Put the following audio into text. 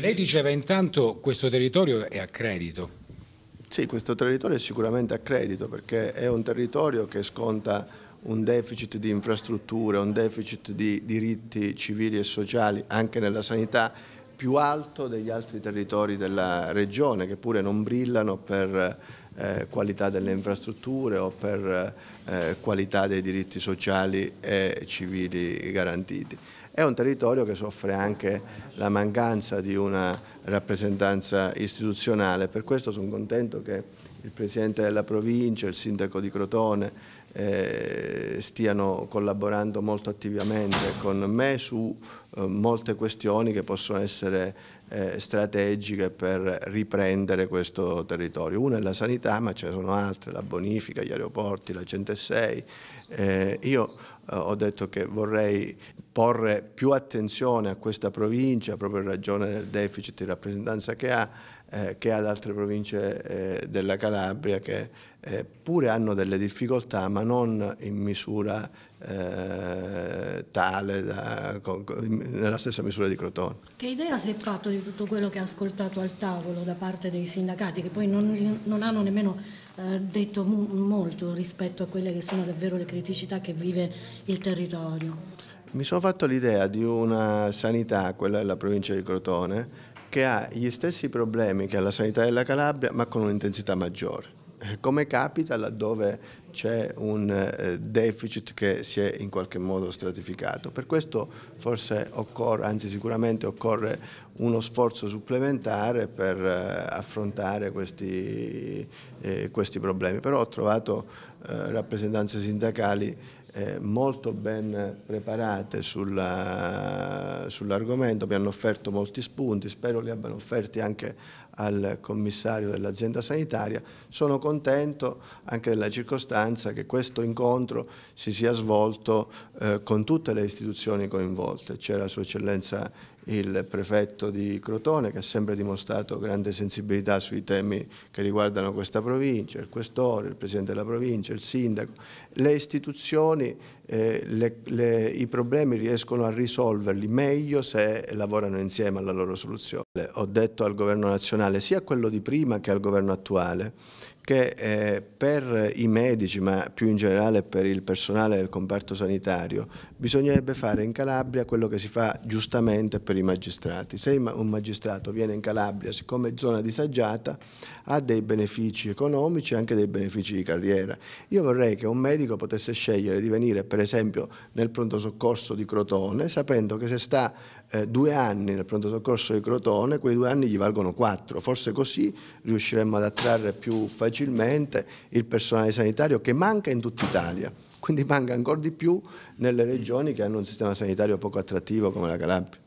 Lei diceva intanto questo territorio è a credito. Sì, questo territorio è sicuramente a credito perché è un territorio che sconta un deficit di infrastrutture, un deficit di diritti civili e sociali anche nella sanità più alto degli altri territori della regione, che pure non brillano per eh, qualità delle infrastrutture o per eh, qualità dei diritti sociali e civili garantiti. È un territorio che soffre anche la mancanza di una rappresentanza istituzionale, per questo sono contento che il Presidente della provincia, il Sindaco di Crotone, eh, stiano collaborando molto attivamente con me su eh, molte questioni che possono essere eh, strategiche per riprendere questo territorio. Una è la sanità, ma ce ne sono altre, la bonifica, gli aeroporti, la 106. io ho detto che vorrei porre più attenzione a questa provincia proprio in ragione del deficit di rappresentanza che ha eh, che ad altre province eh, della Calabria che eh, pure hanno delle difficoltà ma non in misura eh, tale da, con, nella stessa misura di Crotone. Che idea si è fatto di tutto quello che ha ascoltato al tavolo da parte dei sindacati che poi non, non hanno nemmeno eh, detto molto rispetto a quelle che sono davvero le criticità che vive il territorio? Mi sono fatto l'idea di una sanità, quella della provincia di Crotone, che ha gli stessi problemi che ha la sanità della Calabria ma con un'intensità maggiore. Eh, come capita laddove c'è un eh, deficit che si è in qualche modo stratificato. Per questo forse occorre, anzi sicuramente occorre uno sforzo supplementare per eh, affrontare questi, eh, questi problemi. Però ho trovato eh, rappresentanze sindacali eh, molto ben preparate eh, sull'argomento, mi hanno offerto molti spunti, spero li abbiano offerti anche al commissario dell'azienda sanitaria. Sono contento anche della circostanza che questo incontro si sia svolto eh, con tutte le istituzioni coinvolte. C'era Sua Eccellenza il prefetto di Crotone che ha sempre dimostrato grande sensibilità sui temi che riguardano questa provincia, il questore, il presidente della provincia, il sindaco, le istituzioni, eh, le, le, i problemi riescono a risolverli meglio se lavorano insieme alla loro soluzione. Ho detto al governo nazionale, sia a quello di prima che al governo attuale, che eh, per i medici, ma più in generale per il personale del comparto sanitario, bisognerebbe fare in Calabria quello che si fa giustamente per i magistrati. Se un magistrato viene in Calabria, siccome è zona disagiata, ha dei benefici economici e anche dei benefici di carriera. Io vorrei che un medico potesse scegliere di venire, per esempio, nel pronto soccorso di Crotone, sapendo che se sta eh, due anni nel pronto soccorso di Crotone, quei due anni gli valgono quattro. Forse così riusciremmo ad attrarre più facilmente il personale sanitario che manca in tutta Italia. Quindi manca ancora di più nelle regioni che hanno un sistema sanitario poco attrattivo come la Calabria.